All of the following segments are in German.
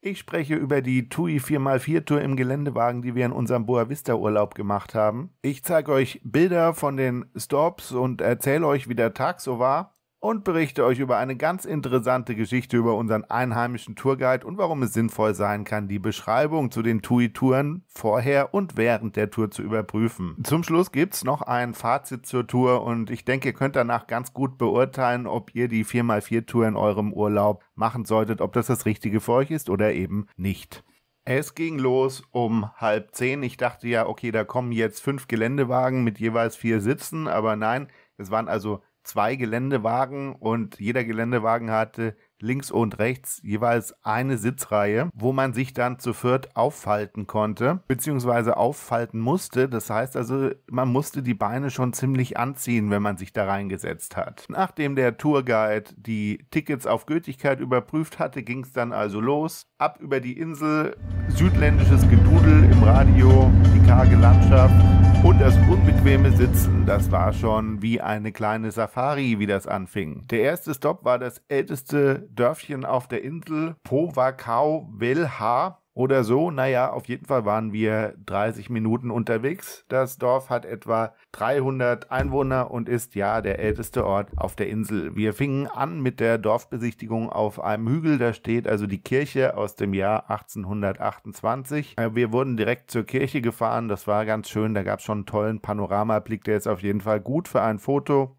Ich spreche über die TUI 4x4 Tour im Geländewagen, die wir in unserem Boa Vista Urlaub gemacht haben. Ich zeige euch Bilder von den Stops und erzähle euch, wie der Tag so war und berichte euch über eine ganz interessante Geschichte über unseren einheimischen Tourguide und warum es sinnvoll sein kann, die Beschreibung zu den TUI-Touren vorher und während der Tour zu überprüfen. Zum Schluss gibt es noch ein Fazit zur Tour und ich denke, ihr könnt danach ganz gut beurteilen, ob ihr die 4x4-Tour in eurem Urlaub machen solltet, ob das das Richtige für euch ist oder eben nicht. Es ging los um halb zehn. Ich dachte ja, okay, da kommen jetzt fünf Geländewagen mit jeweils vier Sitzen, aber nein, es waren also zwei Geländewagen und jeder Geländewagen hatte links und rechts jeweils eine Sitzreihe, wo man sich dann zu viert auffalten konnte, beziehungsweise auffalten musste. Das heißt also, man musste die Beine schon ziemlich anziehen, wenn man sich da reingesetzt hat. Nachdem der Tourguide die Tickets auf Gültigkeit überprüft hatte, ging es dann also los. Ab über die Insel, südländisches Gedudel im Radio, die karge Landschaft. Und das unbequeme Sitzen, das war schon wie eine kleine Safari, wie das anfing. Der erste Stopp war das älteste Dörfchen auf der Insel, Povakau Velha oder so. Naja, auf jeden Fall waren wir 30 Minuten unterwegs. Das Dorf hat etwa 300 Einwohner und ist ja der älteste Ort auf der Insel. Wir fingen an mit der Dorfbesichtigung auf einem Hügel. Da steht also die Kirche aus dem Jahr 1828. Äh, wir wurden direkt zur Kirche gefahren. Das war ganz schön. Da gab es schon einen tollen Panoramablick. Der ist auf jeden Fall gut für ein Foto.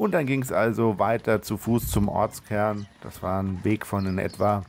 Und dann ging es also weiter zu Fuß zum Ortskern. Das war ein Weg von in etwa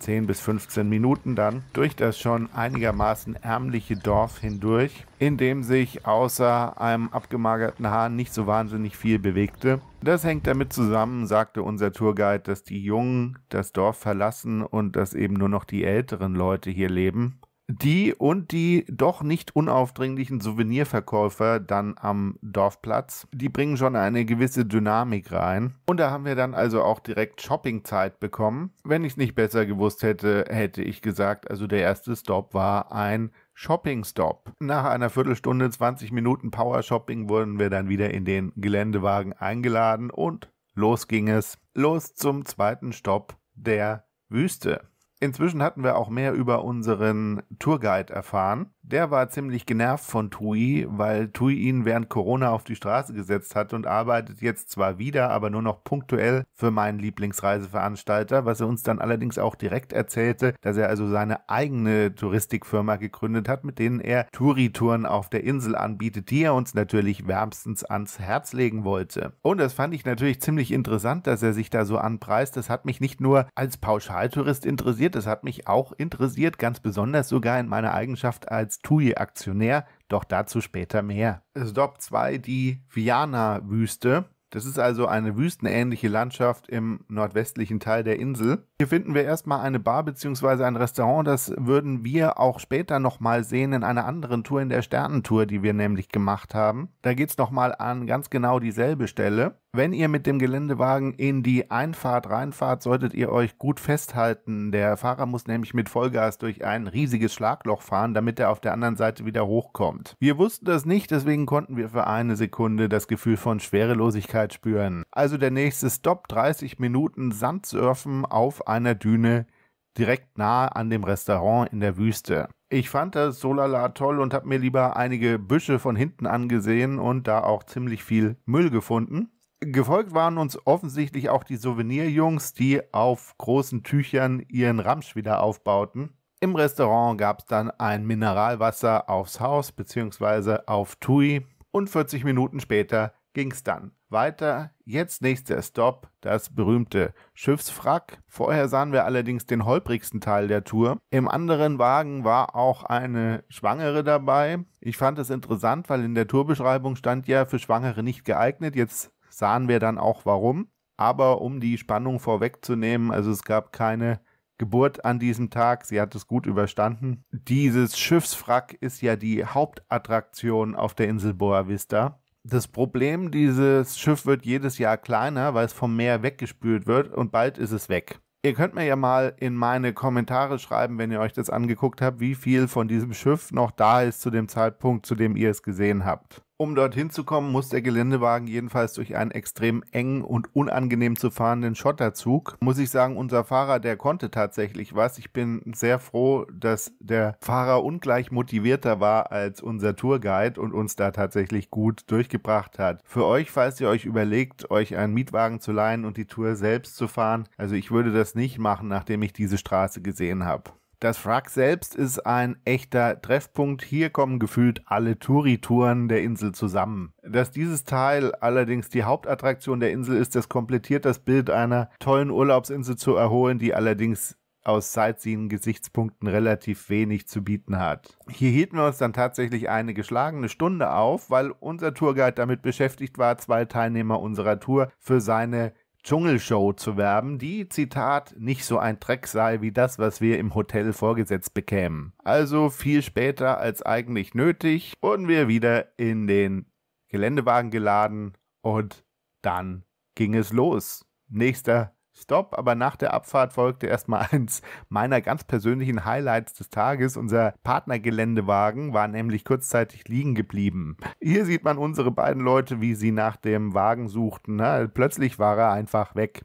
10 bis 15 Minuten dann durch das schon einigermaßen ärmliche Dorf hindurch, in dem sich außer einem abgemagerten Hahn nicht so wahnsinnig viel bewegte. Das hängt damit zusammen, sagte unser Tourguide, dass die Jungen das Dorf verlassen und dass eben nur noch die älteren Leute hier leben die und die doch nicht unaufdringlichen Souvenirverkäufer dann am Dorfplatz, die bringen schon eine gewisse Dynamik rein. Und da haben wir dann also auch direkt Shoppingzeit bekommen. Wenn ich es nicht besser gewusst hätte, hätte ich gesagt, also der erste Stop war ein Shopping Stop. Nach einer Viertelstunde, 20 Minuten Power Shopping wurden wir dann wieder in den Geländewagen eingeladen und los ging es. Los zum zweiten Stopp der Wüste. Inzwischen hatten wir auch mehr über unseren Tourguide erfahren der war ziemlich genervt von Tui, weil Tui ihn während Corona auf die Straße gesetzt hat und arbeitet jetzt zwar wieder, aber nur noch punktuell für meinen Lieblingsreiseveranstalter, was er uns dann allerdings auch direkt erzählte, dass er also seine eigene Touristikfirma gegründet hat, mit denen er Touritouren auf der Insel anbietet, die er uns natürlich wärmstens ans Herz legen wollte. Und das fand ich natürlich ziemlich interessant, dass er sich da so anpreist. Das hat mich nicht nur als Pauschaltourist interessiert, das hat mich auch interessiert, ganz besonders sogar in meiner Eigenschaft als TUI-Aktionär, doch dazu später mehr. Stop 2, die Viana-Wüste. Das ist also eine wüstenähnliche Landschaft im nordwestlichen Teil der Insel. Hier finden wir erstmal eine Bar bzw. ein Restaurant. Das würden wir auch später nochmal sehen in einer anderen Tour, in der Sternentour, die wir nämlich gemacht haben. Da geht es nochmal an ganz genau dieselbe Stelle. Wenn ihr mit dem Geländewagen in die Einfahrt reinfahrt, solltet ihr euch gut festhalten. Der Fahrer muss nämlich mit Vollgas durch ein riesiges Schlagloch fahren, damit er auf der anderen Seite wieder hochkommt. Wir wussten das nicht, deswegen konnten wir für eine Sekunde das Gefühl von Schwerelosigkeit spüren. Also der nächste Stop, 30 Minuten Sandsurfen auf einer Düne direkt nahe an dem Restaurant in der Wüste. Ich fand das Solala toll und habe mir lieber einige Büsche von hinten angesehen und da auch ziemlich viel Müll gefunden. Gefolgt waren uns offensichtlich auch die Souvenirjungs, die auf großen Tüchern ihren Ramsch wieder aufbauten. Im Restaurant gab es dann ein Mineralwasser aufs Haus bzw. auf Tui und 40 Minuten später ging es dann weiter. Jetzt nächster Stop, das berühmte Schiffswrack. Vorher sahen wir allerdings den holprigsten Teil der Tour. Im anderen Wagen war auch eine Schwangere dabei. Ich fand es interessant, weil in der Tourbeschreibung stand ja für Schwangere nicht geeignet. Jetzt sahen wir dann auch warum. Aber um die Spannung vorwegzunehmen, also es gab keine Geburt an diesem Tag. Sie hat es gut überstanden. Dieses Schiffswrack ist ja die Hauptattraktion auf der Insel Boa Vista das Problem, dieses Schiff wird jedes Jahr kleiner, weil es vom Meer weggespült wird und bald ist es weg. Ihr könnt mir ja mal in meine Kommentare schreiben, wenn ihr euch das angeguckt habt, wie viel von diesem Schiff noch da ist zu dem Zeitpunkt, zu dem ihr es gesehen habt. Um dorthin zu kommen, muss der Geländewagen jedenfalls durch einen extrem engen und unangenehm zu fahrenden Schotterzug. Muss ich sagen, unser Fahrer, der konnte tatsächlich was. Ich bin sehr froh, dass der Fahrer ungleich motivierter war als unser Tourguide und uns da tatsächlich gut durchgebracht hat. Für euch, falls ihr euch überlegt, euch einen Mietwagen zu leihen und die Tour selbst zu fahren, also ich würde das nicht machen, nachdem ich diese Straße gesehen habe. Das Wrack selbst ist ein echter Treffpunkt. Hier kommen gefühlt alle Touri-Touren der Insel zusammen. Dass dieses Teil allerdings die Hauptattraktion der Insel ist, das komplettiert das Bild einer tollen Urlaubsinsel zu erholen, die allerdings aus Sightseeing-Gesichtspunkten relativ wenig zu bieten hat. Hier hielten wir uns dann tatsächlich eine geschlagene Stunde auf, weil unser Tourguide damit beschäftigt war, zwei Teilnehmer unserer Tour für seine Dschungelshow zu werben, die, Zitat, nicht so ein Dreck sei wie das, was wir im Hotel vorgesetzt bekämen. Also viel später als eigentlich nötig wurden wir wieder in den Geländewagen geladen und dann ging es los. Nächster Stopp, aber nach der Abfahrt folgte erstmal eins meiner ganz persönlichen Highlights des Tages. Unser Partnergeländewagen war nämlich kurzzeitig liegen geblieben. Hier sieht man unsere beiden Leute, wie sie nach dem Wagen suchten. Na, plötzlich war er einfach weg.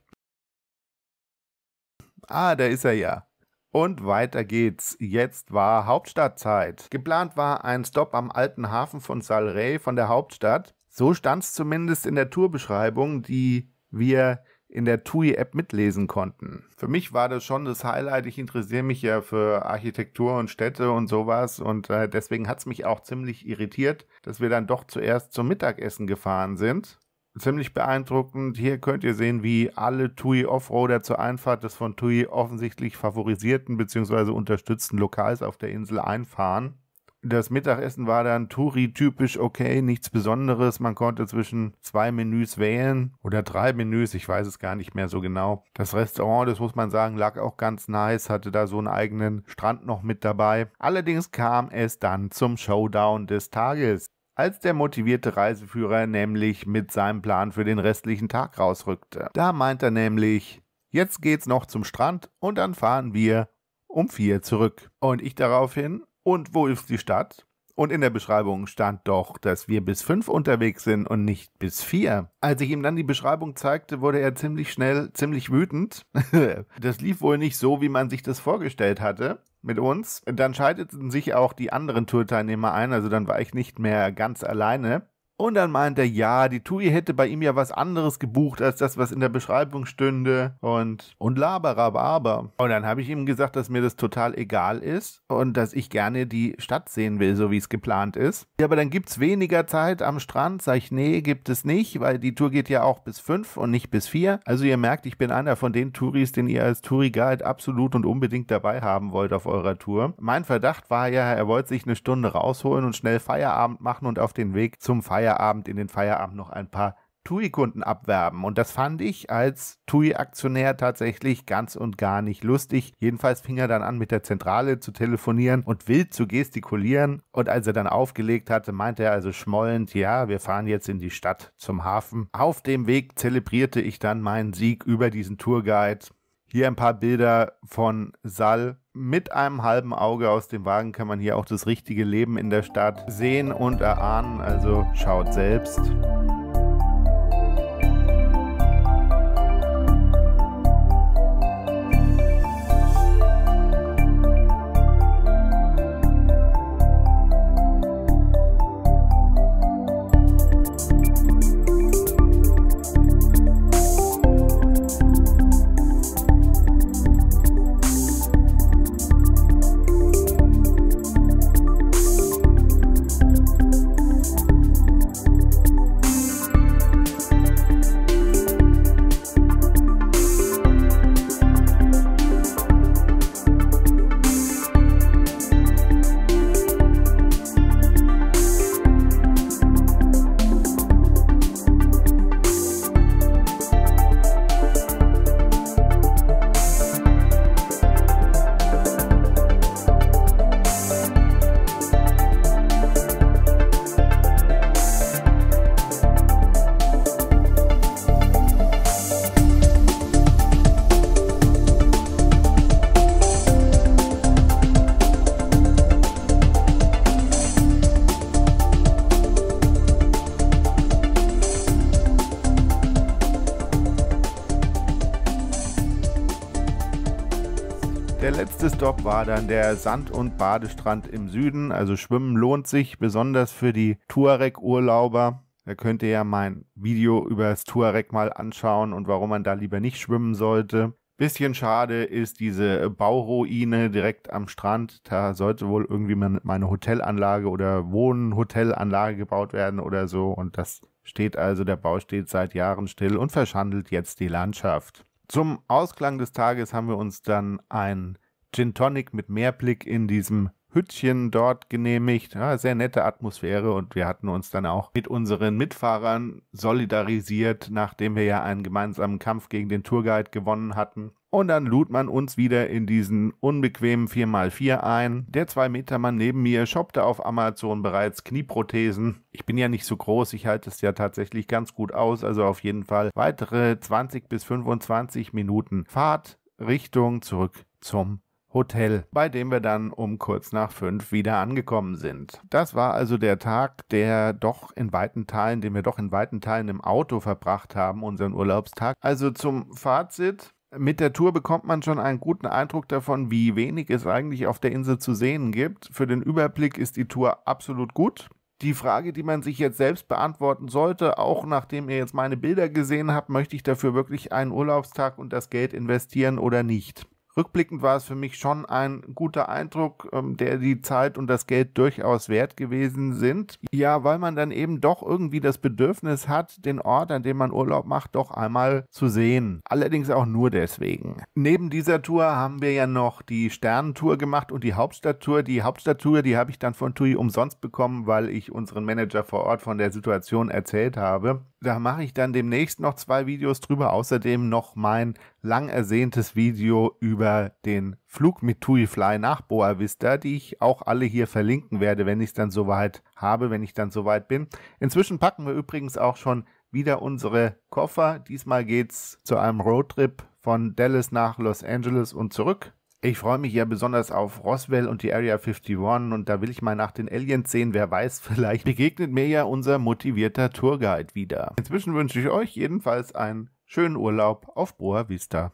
Ah, da ist er ja. Und weiter geht's. Jetzt war Hauptstadtzeit. Geplant war ein Stopp am alten Hafen von Salrey von der Hauptstadt. So stand's zumindest in der Tourbeschreibung, die wir in der TUI-App mitlesen konnten. Für mich war das schon das Highlight. Ich interessiere mich ja für Architektur und Städte und sowas und äh, deswegen hat es mich auch ziemlich irritiert, dass wir dann doch zuerst zum Mittagessen gefahren sind. Ziemlich beeindruckend. Hier könnt ihr sehen, wie alle TUI Offroader zur Einfahrt des von TUI offensichtlich favorisierten bzw. unterstützten Lokals auf der Insel einfahren. Das Mittagessen war dann Touri-typisch okay, nichts Besonderes. Man konnte zwischen zwei Menüs wählen oder drei Menüs, ich weiß es gar nicht mehr so genau. Das Restaurant, das muss man sagen, lag auch ganz nice, hatte da so einen eigenen Strand noch mit dabei. Allerdings kam es dann zum Showdown des Tages. Als der motivierte Reiseführer nämlich mit seinem Plan für den restlichen Tag rausrückte. Da meint er nämlich, jetzt geht's noch zum Strand und dann fahren wir um vier zurück. Und ich daraufhin, und wo ist die Stadt? Und in der Beschreibung stand doch, dass wir bis fünf unterwegs sind und nicht bis vier. Als ich ihm dann die Beschreibung zeigte, wurde er ziemlich schnell, ziemlich wütend. das lief wohl nicht so, wie man sich das vorgestellt hatte mit uns. Dann schalteten sich auch die anderen Tourteilnehmer ein, also dann war ich nicht mehr ganz alleine. Und dann meint er, ja, die TUI hätte bei ihm ja was anderes gebucht als das, was in der Beschreibung stünde und, und laberababa. Und dann habe ich ihm gesagt, dass mir das total egal ist und dass ich gerne die Stadt sehen will, so wie es geplant ist. Ja, aber dann gibt es weniger Zeit am Strand. Sag ich, nee, gibt es nicht, weil die Tour geht ja auch bis fünf und nicht bis vier. Also ihr merkt, ich bin einer von den Touris, den ihr als Touri-Guide absolut und unbedingt dabei haben wollt auf eurer Tour. Mein Verdacht war ja, er wollte sich eine Stunde rausholen und schnell Feierabend machen und auf den Weg zum Feierabend Feierabend in den Feierabend noch ein paar TUI-Kunden abwerben. Und das fand ich als TUI-Aktionär tatsächlich ganz und gar nicht lustig. Jedenfalls fing er dann an, mit der Zentrale zu telefonieren und wild zu gestikulieren. Und als er dann aufgelegt hatte, meinte er also schmollend, ja, wir fahren jetzt in die Stadt zum Hafen. Auf dem Weg zelebrierte ich dann meinen Sieg über diesen Tourguide. Hier ein paar Bilder von Sal mit einem halben Auge aus dem Wagen kann man hier auch das richtige Leben in der Stadt sehen und erahnen. Also schaut selbst. Stopp war dann der Sand- und Badestrand im Süden. Also Schwimmen lohnt sich, besonders für die Tuareg-Urlauber. Da könnt ihr ja mein Video über das Tuareg mal anschauen und warum man da lieber nicht schwimmen sollte. Bisschen schade ist diese Bauruine direkt am Strand. Da sollte wohl irgendwie meine Hotelanlage oder Wohnhotelanlage gebaut werden oder so. Und das steht also, der Bau steht seit Jahren still und verschandelt jetzt die Landschaft. Zum Ausklang des Tages haben wir uns dann ein Gin Tonic mit Meerblick in diesem Hütchen dort genehmigt. Ja, sehr nette Atmosphäre und wir hatten uns dann auch mit unseren Mitfahrern solidarisiert, nachdem wir ja einen gemeinsamen Kampf gegen den Tourguide gewonnen hatten. Und dann lud man uns wieder in diesen unbequemen 4x4 ein. Der 2-Meter-Mann neben mir shoppte auf Amazon bereits Knieprothesen. Ich bin ja nicht so groß, ich halte es ja tatsächlich ganz gut aus. Also auf jeden Fall weitere 20 bis 25 Minuten Fahrt Richtung zurück zum Hotel, bei dem wir dann um kurz nach fünf wieder angekommen sind. Das war also der Tag, der doch in weiten Teilen, den wir doch in weiten Teilen im Auto verbracht haben, unseren Urlaubstag. Also zum Fazit. Mit der Tour bekommt man schon einen guten Eindruck davon, wie wenig es eigentlich auf der Insel zu sehen gibt. Für den Überblick ist die Tour absolut gut. Die Frage, die man sich jetzt selbst beantworten sollte, auch nachdem ihr jetzt meine Bilder gesehen habt, möchte ich dafür wirklich einen Urlaubstag und das Geld investieren oder nicht? rückblickend war es für mich schon ein guter Eindruck, ähm, der die Zeit und das Geld durchaus wert gewesen sind. Ja, weil man dann eben doch irgendwie das Bedürfnis hat, den Ort, an dem man Urlaub macht, doch einmal zu sehen. Allerdings auch nur deswegen. Neben dieser Tour haben wir ja noch die Sternentour gemacht und die Hauptstadttour. Die Hauptstadttour, die habe ich dann von TUI umsonst bekommen, weil ich unseren Manager vor Ort von der Situation erzählt habe. Da mache ich dann demnächst noch zwei Videos drüber. Außerdem noch mein lang ersehntes Video über den Flug mit TUI Fly nach Boa Vista, die ich auch alle hier verlinken werde, wenn ich es dann soweit habe, wenn ich dann soweit bin. Inzwischen packen wir übrigens auch schon wieder unsere Koffer. Diesmal geht es zu einem Roadtrip von Dallas nach Los Angeles und zurück. Ich freue mich ja besonders auf Roswell und die Area 51 und da will ich mal nach den Aliens sehen. Wer weiß, vielleicht begegnet mir ja unser motivierter Tourguide wieder. Inzwischen wünsche ich euch jedenfalls einen schönen Urlaub auf Boa Vista.